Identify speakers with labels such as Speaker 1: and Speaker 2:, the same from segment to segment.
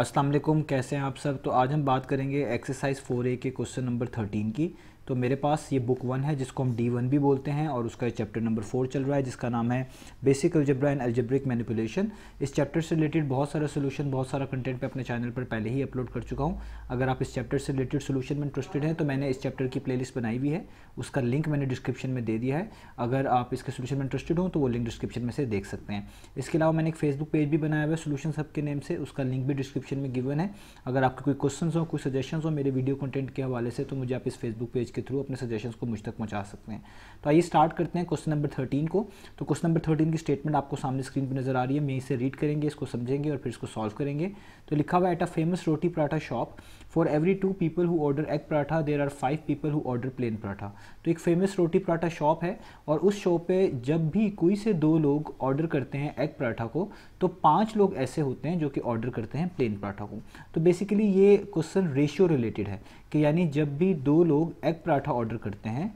Speaker 1: अस्सलाम वालेकुम कैसे हैं आप सब तो आज हम बात करेंगे एक्सरसाइज फोर ए के क्वेश्चन नंबर थर्टीन की तो मेरे पास ये बुक वन है जिसको हम डी वन भी बोलते हैं और उसका चैप्टर नंबर फोर चल रहा है जिसका नाम है basic algebra and algebraic manipulation इस चैप्टर से रिलेटेड बहुत सारा सोल्यूशन बहुत सारा कंटेंट मैं अपने चैनल पर पहले ही अपलोड कर चुका हूँ अगर आप इस चैप्टर से रिलेटेड सोल्यूशन में इंटरेस्टेड हैं तो मैंने इस चैप्टर की प्ले बनाई हुई है उसका लिंक मैंने डिस्क्रिप्शन में दे दिया है अगर आप इसके सोल्यूशन में इंटरेस्टेड हो तो वो लिंक डिस्क्रिप्शन में से देख सकते हैं इसके अलावा मैंने एक फेसबुक पेज भी बनाया हुआ है सोल्यूशन सब के नेम से उसका लिंक भी डिस्क्रिप्शन में गिवन है अगर आपके कोई क्वेश्चन हो कोई सजेशन हो मेरे वीडियो कंटेंट के हवाले से तो मुझे आप इस फेसबुक पेज के थ्रू अपने सजेशन को मुझ तक पहुँचा सकते हैं तो आइए स्टार्ट करते हैं क्वेश्चन नंबर थर्टीन को तो क्वेश्चन नंबर थर्टीन की स्टेटमेंट आपको सामने स्क्रीन पर नजर आ रही है मैं इसे रीड करेंगे इसको समझेंगे और फिर इसको सॉल्व करेंगे तो लिखा हुआ at a famous roti paratha shop for every two people who order egg paratha there are five people who order plain paratha तो एक फेमस रोटी पराठा शॉप है और उस शॉप पे जब भी कोई से दो लोग ऑर्डर करते हैं एग पराठा को तो पांच लोग ऐसे होते हैं जो कि ऑर्डर करते हैं प्लेन पराठा को तो बेसिकली ये क्वेश्चन रेशियो रिलेटेड है कि यानी जब भी दो लोग एग पराठा ऑर्डर करते हैं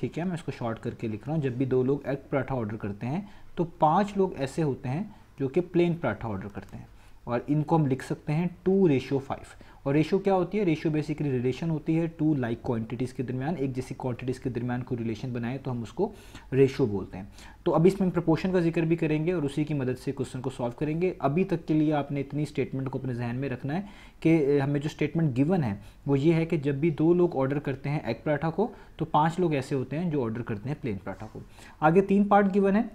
Speaker 1: ठीक है मैं इसको शॉर्ट करके लिख रहा हूँ जब भी दो लोग एग पराठा ऑर्डर करते हैं तो पाँच लोग ऐसे होते हैं जो कि प्लेन पराठा ऑर्डर करते हैं और इनको हम लिख सकते हैं टू रेशियो फाइव और रेशो क्या होती है रेशो बेसिकली रिलेशन होती है टू लाइक क्वांटिटीज़ के दरमियान एक जैसी क्वांटिटीज़ के दरमियान कोई रिलेशन बनाए तो हम उसको रेशो बोलते हैं तो अभी इसमें प्रपोर्शन का जिक्र भी करेंगे और उसी की मदद से क्वेश्चन को सॉल्व करेंगे अभी तक के लिए आपने इतनी स्टेटमेंट को अपने जहन में रखना है कि हमें जो स्टेटमेंट गिवन है वो ये है कि जब भी दो लोग ऑर्डर करते हैं एग पराठा को तो पाँच लोग ऐसे होते हैं जो ऑर्डर करते हैं प्लेन पराठा को आगे तीन पार्ट गिवन है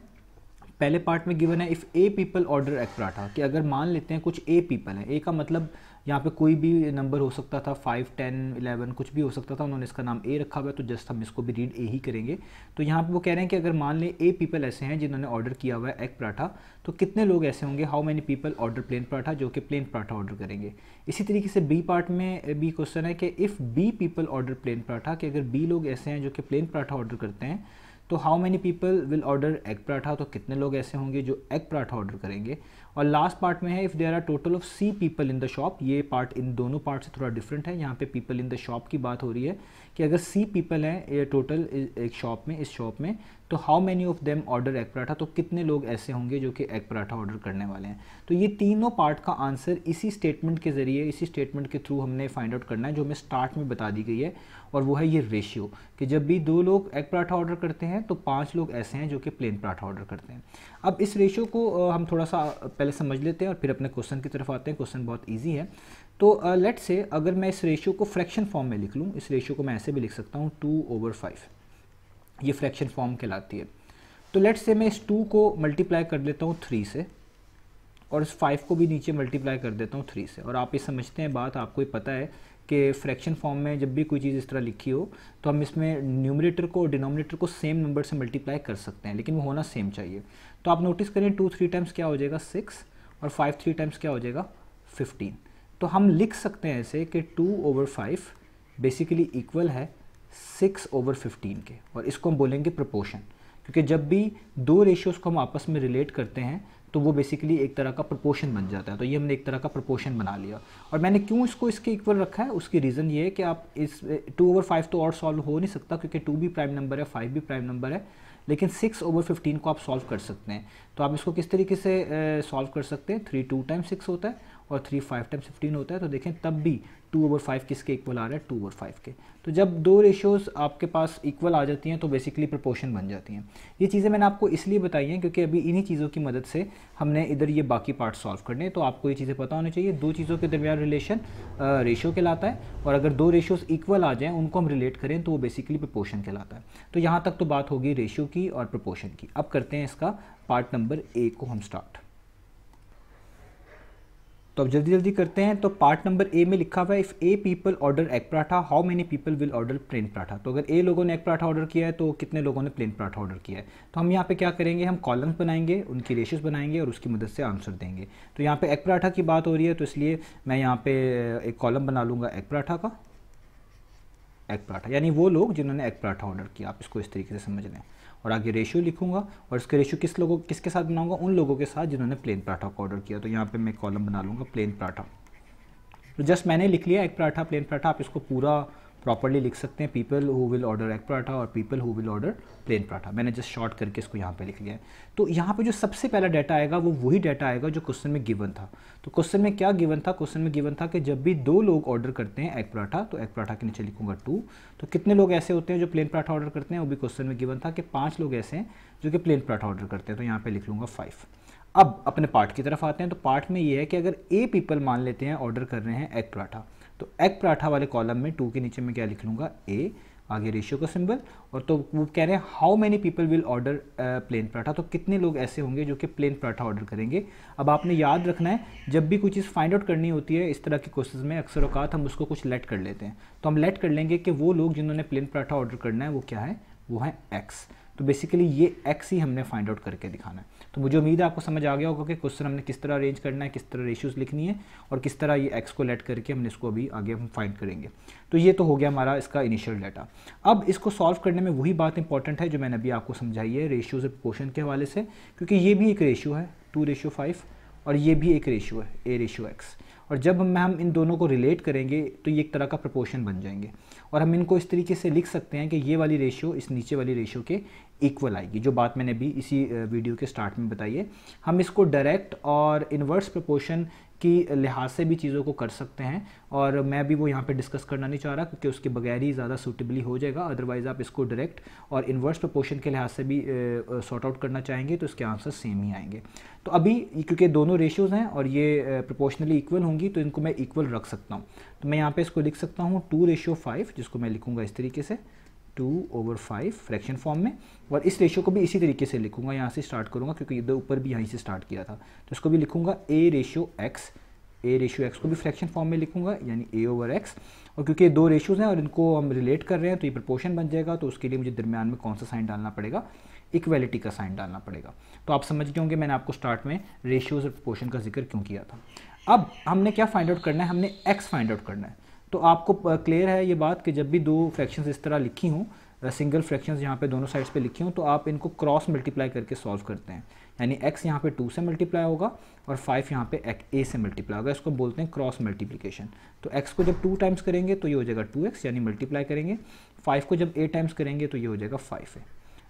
Speaker 1: पहले पार्ट में गिवन है if A people order egg paratha कि अगर मान लेते हैं कुछ ए पीपल हैं ए का मतलब यहाँ पे कोई भी नंबर हो सकता था फाइव टेन इलेवन कुछ भी हो सकता था उन्होंने इसका नाम ए रखा हुआ है तो जस्ट हम इसको भी रीड ए ही करेंगे तो यहाँ पे वो कह रहे हैं कि अगर मान लें ए पीपल ऐसे हैं जिन्होंने ऑर्डर किया हुआ है एग पराठा तो कितने लोग ऐसे होंगे how many people order plain paratha जो कि प्लेन पराठा ऑर्डर करेंगे इसी तरीके से बी पार्ट में बी क्वेश्चन है कि if B people order plain paratha कि अगर बी लोग ऐसे हैं जो कि प्लेन पराठा ऑर्डर करते हैं तो how many people will order egg paratha तो कितने लोग ऐसे होंगे जो एग पराठा ऑर्डर करेंगे और लास्ट पार्ट में है if there are total of C people in the shop ये पार्ट इन दोनों पार्ट से थोड़ा डिफरेंट है यहाँ पे पीपल इन द शॉप की बात हो रही है कि अगर सी पीपल हैं ये टोटल एक शॉप में इस शॉप में तो how many of them order egg paratha तो कितने लोग ऐसे होंगे जो कि एग पराठा ऑर्डर करने वाले हैं तो ये तीनों पार्ट का आंसर इसी स्टेटमेंट के ज़रिए इसी स्टेटमेंट के थ्रू हमने फाइंड आउट करना है जो हमें स्टार्ट में बता दी गई है और वो है ये रेशियो कि जब भी दो लोग एग पराठा ऑर्डर करते हैं तो पाँच लोग ऐसे हैं जो कि प्लेन पराठा ऑर्डर करते हैं अब इस रेशियो को हम थोड़ा सा पहले समझ लेते हैं और फिर अपने क्वेश्चन की तरफ आते हैं क्वेश्चन बहुत ईजी है तो लेट uh, से अगर मैं इस रेशियो को फ्रैक्शन फॉर्म में लिख लूँ इस रेशियो को मैं ऐसे भी लिख सकता हूँ टू ओवर फाइव ये फ्रैक्शन फॉर्म कहलाती है तो लेट्स से मैं इस टू को मल्टीप्लाई कर लेता हूँ थ्री से और इस फाइव को भी नीचे मल्टीप्लाई कर देता हूँ थ्री से और आप ये समझते हैं बात आपको ही पता है कि फ्रैक्शन फॉर्म में जब भी कोई चीज़ इस तरह लिखी हो तो हम इसमें न्यूमरेटर को डिनोमिनेटर को सेम नंबर से मल्टीप्लाई कर सकते हैं लेकिन वो होना सेम चाहिए तो आप नोटिस करें टू थ्री टाइम्स क्या हो जाएगा सिक्स और फाइव थ्री टाइम्स क्या हो जाएगा फिफ्टीन तो हम लिख सकते हैं ऐसे कि two over five basically equal है सिक्स ओवर फिफ्टीन के और इसको हम बोलेंगे प्रपोशन क्योंकि जब भी दो रेशियोज़ को हम आपस में रिलेट करते हैं तो वो बेसिकली एक तरह का प्रपोशन बन जाता है तो ये हमने एक तरह का प्रपोशन बना लिया और मैंने क्यों इसको इसके इक्वल रखा है उसकी रीज़न ये है कि आप इस टू ओवर फाइव तो और सॉल्व हो नहीं सकता क्योंकि टू भी प्राइम नंबर है फाइव भी प्राइम नंबर है लेकिन सिक्स ओवर फिफ्टीन को आप सॉल्व कर सकते हैं तो आप इसको किस तरीके से सॉल्व कर सकते हैं थ्री टू टाइम सिक्स होता है और थ्री फाइव टाइम फिफ्टीन होता है तो देखें तब भी टू ओवर फाइव किसके इक्वल आ रहा है टू ओवर फाइव के तो जब दो रेशियोज़ आपके पास इक्वल आ जाती हैं तो बेसिकली प्रपोर्शन बन जाती हैं ये चीज़ें मैंने आपको इसलिए बताई हैं क्योंकि अभी इन्हीं चीज़ों की मदद से हमने इधर ये बाकी पार्ट सॉल्व करने तो आपको ये चीज़ें पता होनी चाहिए दो चीज़ों के दरमियान रिलेशन रेशो कहलाता है और अगर दो रेशियोज़ इक्वल आ जाएँ उनको हम रिलेट करें तो वो बेसिकली प्रपोर्शन कहलाता है तो यहाँ तक तो बात होगी रेशियो की और प्रपोर्शन की अब करते हैं इसका पार्ट नंबर ए को हम स्टार्ट तो अब जल्दी जल्दी करते हैं तो पार्ट नंबर ए में लिखा हुआ है if A people order egg paratha how many people will order plain paratha तो अगर ए लोगों ने एग पराठा ऑर्डर किया है तो कितने लोगों ने प्लेन पराठा ऑर्डर किया है तो हम यहाँ पे क्या करेंगे हम कॉलम्स बनाएंगे उनकी रेशेस बनाएंगे और उसकी मदद से आंसर देंगे तो यहाँ पर एग पराठा की बात हो रही है तो इसलिए मैं यहाँ पर एक कॉलम बना लूँगा एग पराठा का एग पराठा यानी वो लोग जिन्होंने एग पराठा ऑर्डर किया आप इसको इस तरीके से समझ लें और आगे रेशियो लिखूंगा और इसके रेशियो किस लोगों किसके साथ बनाऊंगा उन लोगों के साथ जिन्होंने प्लेन पराठा को ऑर्डर किया तो यहाँ पे मैं कॉलम बना लूँगा प्लेन पराठा तो जस्ट मैंने लिख लिया एक पराठा प्लेन पराठा आप इसको पूरा प्रॉपरली लिख सकते हैं people who will order egg paratha और people who will order plain paratha मैंने जस्ट शॉर्ट करके इसको यहाँ पे लिख लिया है तो यहाँ पे जो सबसे पहला डाटा आएगा वो वही डाटा आएगा जो क्वेश्चन में गिवन था तो क्वेश्चन में क्या गिवन था क्वेश्चन में गिवन था कि जब भी दो लोग ऑर्डर करते हैं एग पराठा तो एग पराठा के नीचे लिखूंगा टू तो कितने लोग ऐसे होते हैं जो प्लेन पराठा ऑर्डर करते हैं वो भी क्वेश्चन में गिवन था कि पाँच लोग ऐसे हैं जो कि प्लेन पराठा ऑर्डर करते हैं तो यहाँ पर लिख लूँगा फाइव अब अपने पार्ट की तरफ आते हैं तो पार्ट में ये है कि अगर ए पीपल मान लेते हैं ऑर्डर कर रहे हैं एग पराठा तो एग पराठा वाले कॉलम में टू के नीचे मैं क्या लिख लूँगा ए आगे रेशियो का सिंबल और तो वो कह रहे हैं how many people will order plain paratha तो कितने लोग ऐसे होंगे जो कि प्लेन पराठा ऑर्डर करेंगे अब आपने याद रखना है जब भी कोई चीज़ फाइंड आउट करनी होती है इस तरह के क्वेश्चन में अक्सर अवकात हम उसको कुछ लेट कर लेते हैं तो हम लेट कर लेंगे कि वो लोग जिन्होंने प्लेन पराठा ऑर्डर करना है वो क्या है वो है एक्स तो बेसिकली ये एक्स ही हमने फाइंड आउट करके दिखाना है तो मुझे उम्मीद है आपको समझ आ गया होगा कि क्वेश्चन हमने किस तरह अरेंज करना है किस तरह रेशियोज़ लिखनी है और किस तरह ये एक्स को लेट करके हमने इसको अभी आगे हम फाइंड करेंगे तो ये तो हो गया हमारा इसका इनिशियल डाटा अब इसको सॉल्व करने में वही बात इंपॉर्टेंट है जो मैंने अभी आपको समझाई है रेशियोज और पोर्शन के हवाले से क्योंकि ये भी एक रेशियो है टू रेशियो फाइव और ये भी एक रेशियो है ए रेशियो एक्स और जब हम हम इन दोनों को रिलेट करेंगे तो ये एक तरह का प्रपोर्शन बन जाएंगे और हम इनको इस तरीके से लिख सकते हैं कि ये वाली रेशियो इस नीचे वाली रेशियो के इक्वल आएगी जो बात मैंने अभी इसी वीडियो के स्टार्ट में बताई है हम इसको डायरेक्ट और इन्वर्स प्रपोर्शन की लिहाज से भी चीज़ों को कर सकते हैं और मैं भी वो यहाँ पे डिस्कस करना नहीं चाह रहा क्योंकि उसके बगैर ही ज़्यादा सूटेबली हो जाएगा अदरवाइज़ आप इसको डायरेक्ट और इन्वर्स प्रपोर्शन के लिहाज से भी सॉर्ट आउट करना चाहेंगे तो इसके आंसर सेम ही आएंगे तो अभी क्योंकि दोनों रेशियोज़ हैं और ये प्रपोर्शनली इक्वल होंगी तो इनको मैं इक्वल रख सकता हूँ तो मैं यहाँ पर इसको लिख सकता हूँ टू रेशियो फाइव जिसको मैं लिखूँगा इस तरीके से two over five fraction form में और इस रेशियो को भी इसी तरीके से लिखूंगा यहाँ से स्टार्ट करूँगा क्योंकि इधर ऊपर भी यहीं से स्टार्ट किया था तो इसको भी लिखूंगा A ratio X A ratio X को भी फ्रैक्शन फॉर्म में लिखूंगा यानी ए ओवर एक्स और क्योंकि ये दो रेशियोज़ हैं और इनको हम रिलेट कर रहे हैं तो ये प्रपोर्शन बन जाएगा तो उसके लिए मुझे दरमियान में कौन सा साइन डालना पड़ेगा इक्वेलिटी का साइन डालना पड़ेगा तो आप समझ गए होंगे मैंने आपको स्टार्ट में रेशियोज़ और प्रपोर्शन का जिक्र क्यों किया था अब हमने क्या फाइंड आउट करना है हमने एक्स फाइंड आउट करना है तो आपको क्लियर है ये बात कि जब भी दो फ्रैक्शंस इस तरह लिखी हूँ सिंगल फ्रैक्शंस यहाँ पे दोनों साइड्स पे लिखी हूँ तो आप इनको क्रॉस मल्टीप्लाई करके सॉल्व करते हैं यानी x यहाँ पे 2 से मल्टीप्लाई होगा और 5 यहाँ पे a से मल्टीप्लाई होगा इसको बोलते हैं क्रॉस मल्टीप्लीकेशन तो x को जब 2 टाइम्स करेंगे तो ये हो जाएगा 2x यानी मल्टीप्लाई करेंगे 5 को जब a टाइम्स करेंगे तो ये हो जाएगा 5a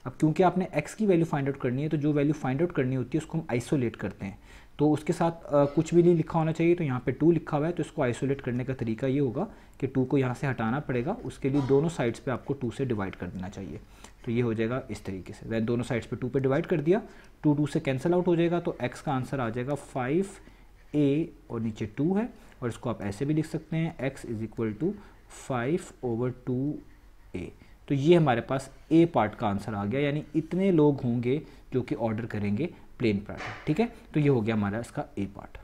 Speaker 1: अब क्योंकि आपने x की वैल्यू फाइंड आउट करनी है तो जो वैल्यू फाइंड आउट करनी होती है उसको हम आइसोलेट करते हैं तो उसके साथ आ, कुछ भी नहीं लिखा होना चाहिए तो यहाँ पे टू लिखा हुआ है तो इसको आइसोलेट करने का तरीका ये होगा कि टू को यहाँ से हटाना पड़ेगा उसके लिए दोनों साइड्स पे आपको टू से डिवाइड कर देना चाहिए तो ये हो जाएगा इस तरीके से वैन दोनों साइड्स पे टू पे डिवाइड कर दिया टू टू से कैंसिल आउट हो जाएगा तो एक्स का आंसर आ जाएगा फाइव ए और नीचे टू है और इसको आप ऐसे भी लिख सकते हैं X is equal to five over two A तो ये हमारे पास ए पार्ट का आंसर आ गया यानी इतने लोग होंगे जो कि ऑर्डर करेंगे प्लेन पार्ट ठीक है तो ये हो गया हमारा इसका ए पार्ट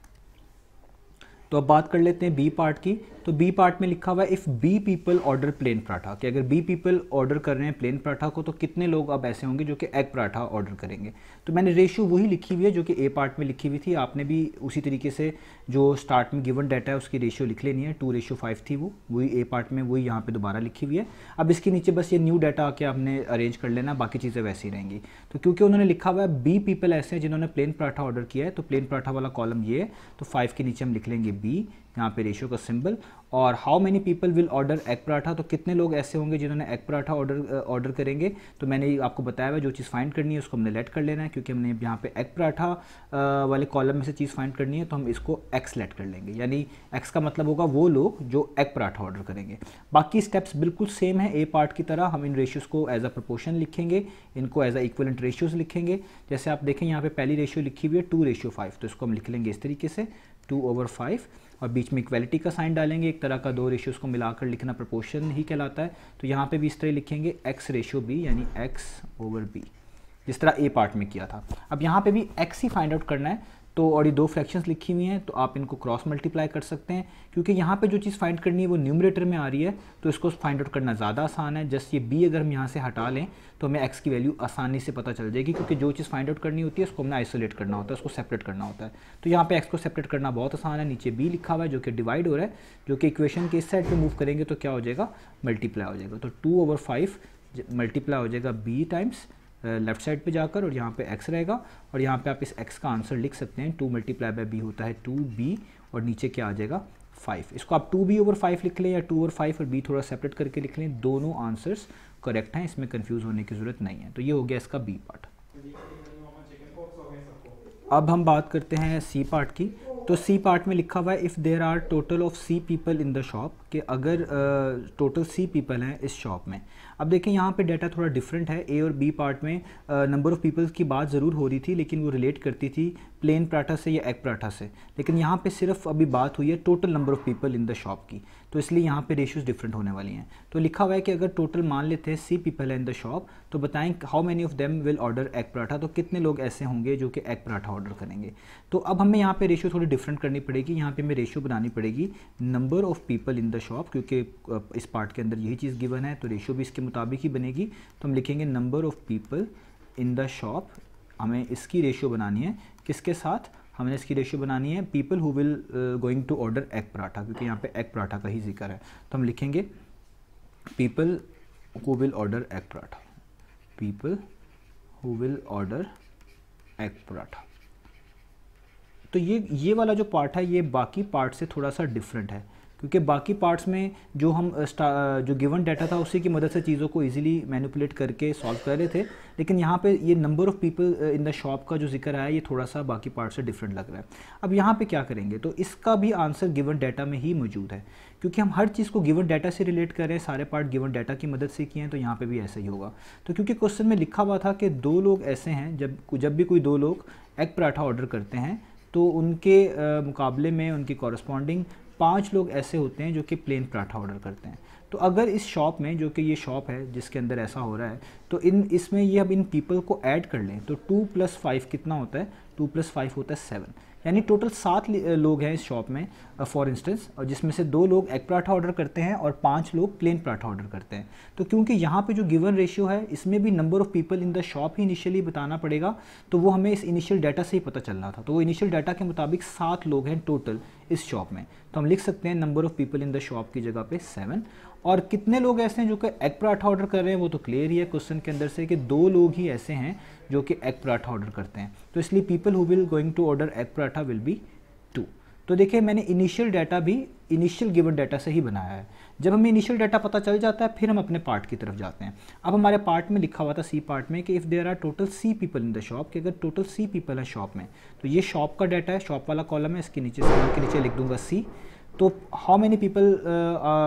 Speaker 1: तो अब बात कर लेते हैं बी पार्ट की तो बी पार्ट में लिखा हुआ है if B people order plain paratha कि अगर बी पीपल ऑर्डर कर रहे हैं प्लेन पराठा को तो कितने लोग अब ऐसे होंगे जो कि एग पराठा ऑर्डर करेंगे तो मैंने रेशियो वही लिखी हुई है जो कि ए पार्ट में लिखी हुई थी आपने भी उसी तरीके से जो स्टार्ट में गिवन डाटा है उसकी रेशियो लिख लेनी है टू रेशियो फाइव थी वो वही ए पार्ट में वही यहाँ पर दोबारा लिखी हुई है अब इसके नीचे बस ये न्यू डाटा आके आपने अरेंज कर लेना बाकी चीज़ें वैसी रहेंगी तो क्योंकि उन्होंने लिखा हुआ है बी पीपल ऐसे हैं जिन्होंने प्लेन पराठा ऑर्डर किया है तो प्लेन पराठा वाला कॉलम ये है तो फाइव के नीचे हम लिख लेंगे बी यहाँ पे रेशियो का सिंबल और how many people will order egg paratha तो कितने लोग ऐसे होंगे जिन्होंने egg paratha order order uh, करेंगे तो मैंने आपको बताया हुआ जो चीज़ फाइंड करनी है उसको हमने लेट कर लेना है क्योंकि हमने यहाँ पे एग पराठा uh, वाले कॉलम में से चीज़ फाइंड करनी है तो हम इसको एक्स लेट कर लेंगे यानी एक्स का मतलब होगा वो लोग जो एग पराठा ऑर्डर करेंगे बाकी स्टेप्स बिल्कुल सेम है ए पार्ट की तरह हम इन रेशियोज़ को एज अ प्रपोर्शन लिखेंगे इनको एज अ इक्वलेंट रेशियोज़ लिखेंगे जैसे आप देखें यहाँ पर पहली रेशियो लिखी हुई है टू रेशियो फाइव तो इसको हम लिख लेंगे इस तरीके से टू ओवर फाइव और बीच में इक्वलिटी का साइन डालेंगे एक तरह का दो रेशियोज को मिलाकर लिखना प्रपोर्शन ही कहलाता है तो यहाँ पे भी इस तरह लिखेंगे एक्स रेशियो बी यानी एक्स ओवर बी जिस तरह ए पार्ट में किया था अब यहाँ पे भी एक्स ही फाइंड आउट करना है तो और ये दो फ्रैक्शंस लिखी हुई हैं तो आप इनको क्रॉस मल्टीप्लाई कर सकते हैं क्योंकि यहाँ पे जो चीज़ फाइंड करनी है वो न्यूमरेटर में आ रही है तो इसको फाइंड आउट करना ज़्यादा आसान है जस्ट ये बी अगर हम यहाँ से हटा लें तो हमें एक्स की वैल्यू आसानी से पता चल जाएगी क्योंकि जो चीज़ फाइंड आउट करनी होती है उसको हमें आइसोलेट करना होता है उसको सेपरेट करना होता है तो यहाँ पर एक्स को सेपरेट करना बहुत आसान है नीचे बी लिखा हुआ है जो कि डिवाइड हो रहा है जो कि इक्वेशन के इस साइड पर मूव करेंगे तो क्या हो जाएगा मल्टीप्लाई हो जाएगा तो टू ओवर फाइव मल्टीप्लाई हो जाएगा बी टाइम्स लेफ्ट साइड पे जाकर और यहाँ पे एक्स रहेगा और यहाँ पे आप इस एक्स का आंसर लिख सकते हैं टू मल्टीप्लाई बाय बी होता है टू बी और नीचे क्या आ जाएगा फाइव इसको आप टू बी ओवर फाइव लिख लें या टू ओवर फाइव और बी थोड़ा सेपरेट करके लिख लें दोनों आंसर्स करेक्ट हैं इसमें कन्फ्यूज़ होने की ज़रूरत नहीं है तो ये हो गया इसका बी पार्ट अब हम बात करते हैं सी पार्ट की तो सी पार्ट में लिखा हुआ है if there are total of C people in the shop कि अगर टोटल सी पीपल हैं इस शॉप में अब देखें यहाँ पे डाटा थोड़ा डिफरेंट है ए और बी पार्ट में नंबर ऑफ़ पीपल्स की बात ज़रूर हो रही थी लेकिन वो रिलेट करती थी प्लेन पराठा से या एग पराठा से लेकिन यहाँ पे सिर्फ अभी बात हुई है total number of people in the shop की तो इसलिए यहाँ पे रेशियोज़ डिफरेंट होने वाली हैं तो लिखा हुआ है कि अगर टोटल मान लेते हैं सी पीपल है इन द शॉप तो बताएं how many of them will order egg paratha तो कितने लोग ऐसे होंगे जो कि एग पराठा ऑर्डर करेंगे तो अब हमें यहाँ पर रेशियो थोड़ी डिफरेंट करनी पड़ेगी यहाँ पर हमें रेशियो बनानी पड़ेगी number of people in the shop of क्योंकि इस पार्ट के अंदर यही चीज़ गिवन है तो रेशो भी इसके मुताबिक ही बनेगी तो हम लिखेंगे number of people in the shop हमें इसकी रेशियो बनानी है किसके साथ हमने इसकी रेशियो बनानी है people who will going to order egg paratha क्योंकि यहाँ पे एग पराठा का ही जिक्र है तो हम लिखेंगे people who will order egg paratha people who will order egg paratha तो ये ये वाला जो पार्ट है ये बाकी पार्ट से थोड़ा सा डिफरेंट है क्योंकि बाकी पार्ट्स में जो हम जो गिवन डाटा था उसी की मदद से चीज़ों को ईजिली मैनिपुलेट करके सॉल्व कर रहे थे लेकिन यहाँ पे ये number of people in the shop का जो जिक्र आया ये थोड़ा सा बाकी पार्ट से डिफरेंट लग रहा है अब यहाँ पे क्या करेंगे तो इसका भी आंसर गिवन डाटा में ही मौजूद है क्योंकि हम हर चीज़ को गिवन डाटा से रिलेट कर रहे हैं सारे पार्ट गिवन डाटा की मदद से किए हैं तो यहाँ पर भी ऐसा ही होगा तो क्योंकि क्वेश्चन में लिखा हुआ था कि दो लोग ऐसे हैं जब जब भी कोई दो लोग एग पराठा ऑर्डर करते हैं तो उनके आ, मुकाबले में उनकी कॉरस्पॉन्डिंग पाँच लोग ऐसे होते हैं जो कि प्लेन पराठा ऑर्डर करते हैं तो अगर इस शॉप में जो कि ये शॉप है जिसके अंदर ऐसा हो रहा है तो इन इसमें ये अब इन पीपल को ऐड कर लें तो टू प्लस फाइव कितना होता है टू प्लस फाइव होता है सेवन यानी टोटल सात लोग हैं इस शॉप में फॉर इंस्टेंस और जिसमें से दो लोग एग पराठा ऑर्डर करते हैं और पांच लोग प्लेन पराठा ऑर्डर करते हैं तो क्योंकि यहाँ पे जो गिवन रेशियो है इसमें भी number of people in the shop ही इनिशियली बताना पड़ेगा तो वो हमें इस इनिशियल डाटा से ही पता चल रहा था तो वो इनिशियल डाटा के मुताबिक सात लोग हैं टोटल इस शॉप में तो हम लिख सकते हैं number of people in the shop की जगह पे सेवन और कितने लोग ऐसे हैं जो कि एग पराठा ऑर्डर कर रहे हैं वो तो क्लियर ही है क्वेश्चन के अंदर से कि दो लोग ही ऐसे हैं जो कि एग पराठा ऑर्डर करते हैं तो इसलिए people who will going to order egg paratha will be तो देखिए मैंने इनिशियल डाटा भी इनिशियल गिवन डाटा से ही बनाया है जब हमें इनिशियल डाटा पता चल जाता है फिर हम अपने पार्ट की तरफ जाते हैं अब हमारे पार्ट में लिखा हुआ था सी पार्ट में कि if there are total C people in the shop कि अगर टोटल सी पीपल है शॉप में तो ये शॉप का डाटा है शॉप वाला कॉलम है इसके नीचे के नीचे लिख दूंगा सी तो how many people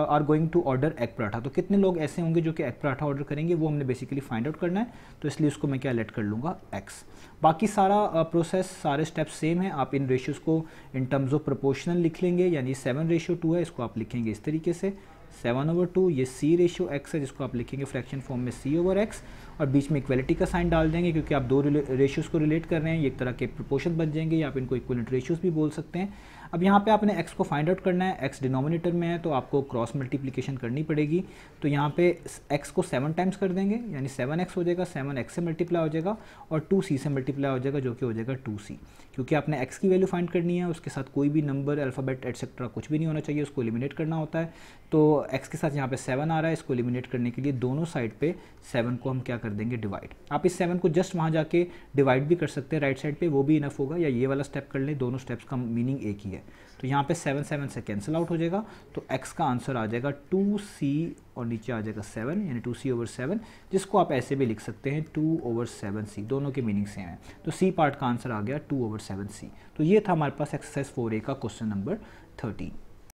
Speaker 1: are going to order egg paratha तो कितने लोग ऐसे होंगे जो कि एग पराठा ऑर्डर करेंगे वो हमने बेसिकली फाइंड आउट करना है तो इसलिए उसको मैं क्या लेट कर लूँगा एक्स बाकी सारा प्रोसेस uh, सारे स्टेप सेम है आप इन रेशियोज़ को इन टर्म्स ऑफ प्रोपोर्शनल लिख लेंगे यानी सेवन रेशियो टू है इसको आप लिखेंगे इस तरीके से सेवन ओवर टू ये सी रेशियो एक्स है जिसको आप लिखेंगे फ्रैक्शन फॉर्म में सी ओवर एक्स और बीच में इक्वलिटी का साइन डाल देंगे क्योंकि आप दो रेशियोज़ को रिलेट कर रहे हैं एक तरह के प्रपोर्शन बन जाएंगे या आप इनको इक्वलिट रेशियोज़ भी बोल सकते हैं अब यहाँ पे आपने x को फाइंड आउट करना है x डिनोमिनेटर में है तो आपको क्रॉस मल्टीप्लिकेशन करनी पड़ेगी तो यहाँ पे x को सेवन टाइम्स कर देंगे यानी सेवन एक्स हो जाएगा सेवन एक्स से मल्टीप्लाई हो जाएगा और टू सी से मल्टीप्लाई हो जाएगा जो कि हो जाएगा टू सी क्योंकि आपने एक्स की वैल्यू फाइंड करनी है उसके साथ कोई भी नंबर अल्फ़ाबेट एट्सेट्रा कुछ भी नहीं होना चाहिए उसको एलिमिनेट करना होता है तो एक्स के साथ यहाँ पे सेवन आ रहा है इसको एलिमिनेट करने के लिए दोनों साइड पे सेवन को हम क्या कर देंगे डिवाइड आप इस सेवन को जस्ट वहाँ जाके डिवाइड भी कर सकते हैं राइट साइड पर वो भी इनफ होगा या ये वाला स्टेप कर लें दोनों स्टेप्स का मीनिंग एक ही है है तो यहाँ पे सेवन सेवन से कैंसिल आउट हो जाएगा तो एक्स का आंसर आ जाएगा टू सी और नीचे आ जाएगा सेवन यानी टू सी ओवर सेवन जिसको आप ऐसे भी लिख सकते हैं टू ओवर सेवन सी दोनों के मीनिंग सेम है तो सी पार्ट का आंसर आ गया टू ओवर सेवन सी तो ये था हमारे पास एक्सरसाइज फोर ए का क्वेश्चन नंबर थर्टीन